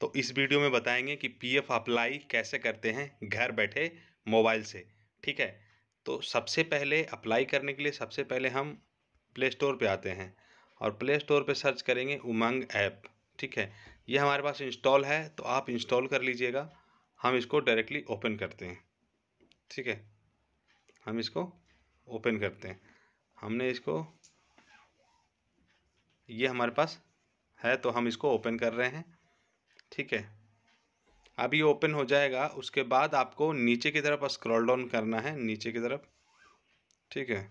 तो इस वीडियो में बताएंगे कि पीएफ अप्लाई कैसे करते हैं घर बैठे मोबाइल से ठीक है तो सबसे पहले अप्लाई करने के लिए सबसे पहले हम प्ले स्टोर पर आते हैं और प्ले स्टोर पर सर्च करेंगे उमंग ऐप ठीक है ये हमारे पास इंस्टॉल है तो आप इंस्टॉल कर लीजिएगा हम इसको डायरेक्टली ओपन करते हैं ठीक है हम इसको ओपन करते हैं हमने इसको ये हमारे पास है तो हम इसको ओपन कर रहे हैं ठीक है अभी ओपन हो जाएगा उसके बाद आपको नीचे की तरफ स्क्रॉल डाउन करना है नीचे की तरफ ठीक है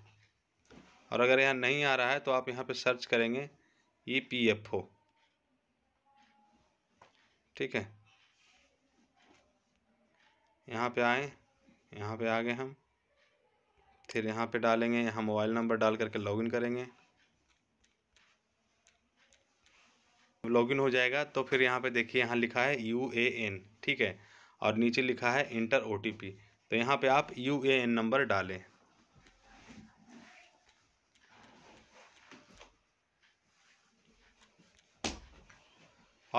और अगर यहाँ नहीं आ रहा है तो आप यहाँ पे सर्च करेंगे ई पी एफ ओ ठीक है यहाँ पे आए यहाँ पे आ गए हम फिर यहाँ पे डालेंगे यहाँ मोबाइल नंबर डाल करके लॉगिन करेंगे लॉगिन हो जाएगा तो फिर यहाँ पे देखिए यहाँ लिखा है यू ए एन ठीक है और नीचे लिखा है इंटर ओ टी पी तो यहाँ पे आप यू ए एन नंबर डालें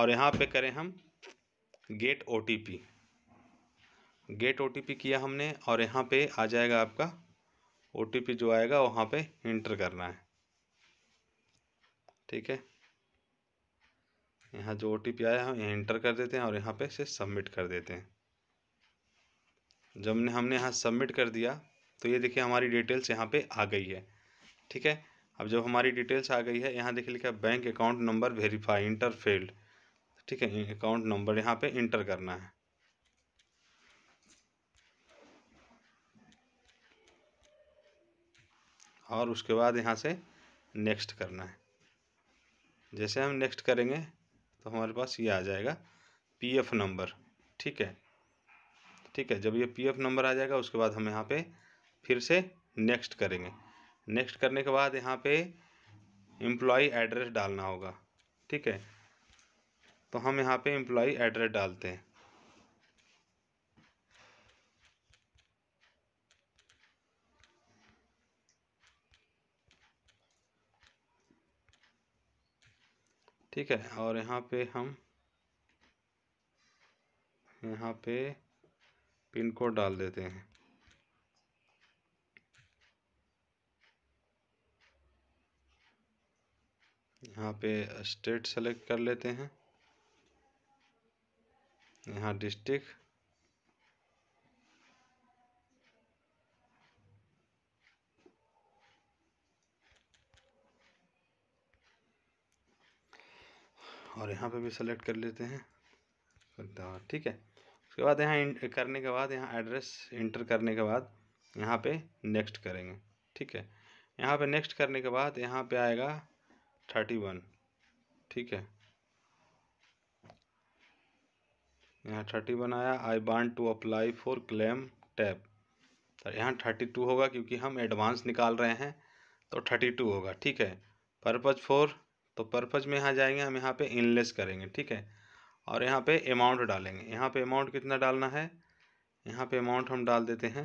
और यहाँ पे करें हम get O T P get O T P किया हमने और यहाँ पे आ जाएगा आपका ओ टी पी जो आएगा वहाँ पे इंटर करना है ठीक है यहाँ जो ओ आया पी आया हम कर देते हैं और यहाँ पे इसे सबमिट कर देते हैं जब ने हमने यहाँ सबमिट कर दिया तो ये देखिए हमारी डिटेल्स यहाँ पे आ गई है ठीक है अब जब हमारी डिटेल्स आ गई है यहाँ देखिए लिखा bank account number verify enter failed ठीक है अकाउंट नंबर यहाँ पे इंटर करना है और उसके बाद यहाँ से नेक्स्ट करना है जैसे हम नेक्स्ट करेंगे तो हमारे पास ये आ जाएगा पीएफ नंबर ठीक है ठीक है जब ये पीएफ नंबर आ जाएगा उसके बाद हम यहाँ पे फिर से नेक्स्ट करेंगे नेक्स्ट करने के बाद यहाँ पे एम्प्लॉ एड्रेस डालना होगा ठीक है तो हम यहाँ पे एम्प्लॉ एड्रेस डालते हैं ठीक है और यहाँ पे हम यहाँ पे पिन कोड डाल देते हैं यहाँ पे स्टेट सेलेक्ट कर लेते हैं यहाँ डिस्ट्रिक्ट और यहाँ पे भी सेलेक्ट कर लेते हैं करदार तो ठीक है उसके बाद यहाँ करने के बाद यहाँ एड्रेस इंटर करने के बाद यहाँ पे नेक्स्ट करेंगे ठीक है यहाँ पे नेक्स्ट करने के बाद यहाँ पे आएगा थर्टी वन ठीक है यहाँ थर्टी वन आया I want to apply for claim tab तो यहाँ थर्टी टू होगा क्योंकि हम एडवांस निकाल रहे हैं तो थर्टी टू होगा ठीक है पर्पज़ फॉर तो पर्पज़ में यहाँ जाएंगे हम यहाँ पे इनलेस करेंगे ठीक है और यहाँ पे अमाउंट डालेंगे यहाँ पे अमाउंट कितना डालना है यहाँ पे अमाउंट हम डाल देते हैं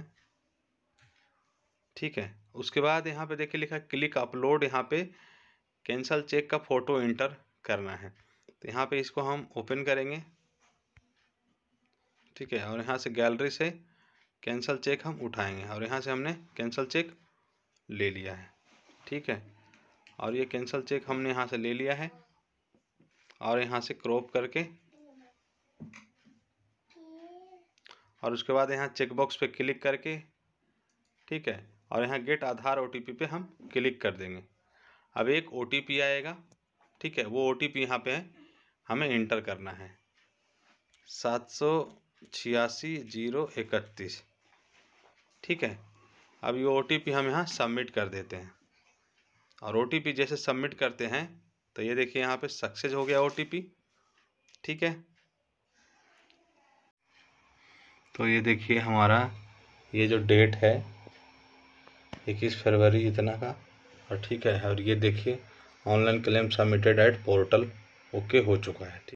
ठीक है उसके बाद यहाँ पे देखिए लिखा क्लिक अपलोड यहाँ पे कैंसल चेक का फ़ोटो इंटर करना है तो यहाँ पे इसको हम ओपन करेंगे ठीक है और यहाँ से गैलरी से कैंसल चेक हम उठाएंगे और यहाँ से हमने कैंसल चेक ले लिया है ठीक है और ये कैंसल चेक हमने यहाँ से ले लिया है और यहाँ से क्रॉप करके और उसके बाद यहाँ चेकबॉक्स पे क्लिक करके ठीक है और यहाँ गेट आधार ओ पे हम क्लिक कर देंगे अब एक ओ आएगा ठीक है वो ओ टी यहाँ पर हमें इंटर करना है सात सौ छियासी जीरो इकतीस ठीक है अब ये ओ टी पी हम यहाँ सबमिट कर देते हैं और ओ जैसे सबमिट करते हैं तो ये देखिए यहाँ पे सक्सेस हो गया ओ ठीक है तो ये देखिए हमारा ये जो डेट है इक्कीस फरवरी इतना का और ठीक है और ये देखिए online claim submitted at portal okay हो चुका है ठीक